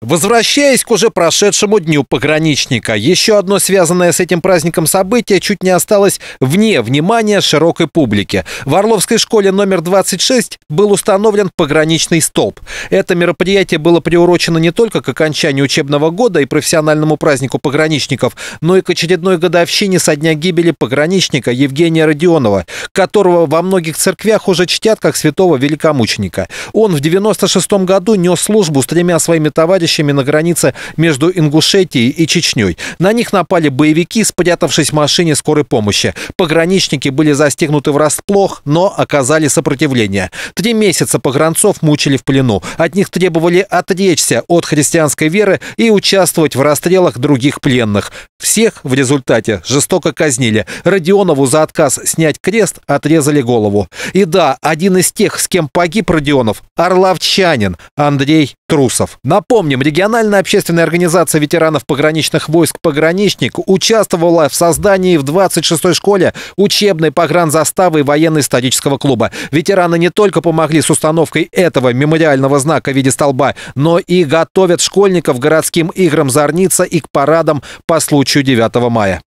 Возвращаясь к уже прошедшему Дню пограничника, еще одно связанное с этим праздником событие чуть не осталось вне внимания широкой публики. В Орловской школе номер 26 был установлен пограничный столб. Это мероприятие было приурочено не только к окончанию учебного года и профессиональному празднику пограничников, но и к очередной годовщине со дня гибели пограничника Евгения Родионова, которого во многих церквях уже чтят как святого великомученика. Он в 96 году нес службу с тремя своими товарищами городищами на границе между Ингушетией и Чечней. На них напали боевики, спрятавшись в машине скорой помощи. Пограничники были застегнуты врасплох, но оказали сопротивление. Три месяца погранцов мучили в плену. От них требовали отречься от христианской веры и участвовать в расстрелах других пленных. Всех в результате жестоко казнили. Родионову за отказ снять крест отрезали голову. И да, один из тех, с кем погиб Родионов, орловчанин Андрей Трусов. Напомним, Напомним, региональная общественная организация ветеранов пограничных войск «Пограничник» участвовала в создании в 26-й школе учебной погранзаставы военно-исторического клуба. Ветераны не только помогли с установкой этого мемориального знака в виде столба, но и готовят школьников городским играм «Зорница» и к парадам по случаю 9 мая.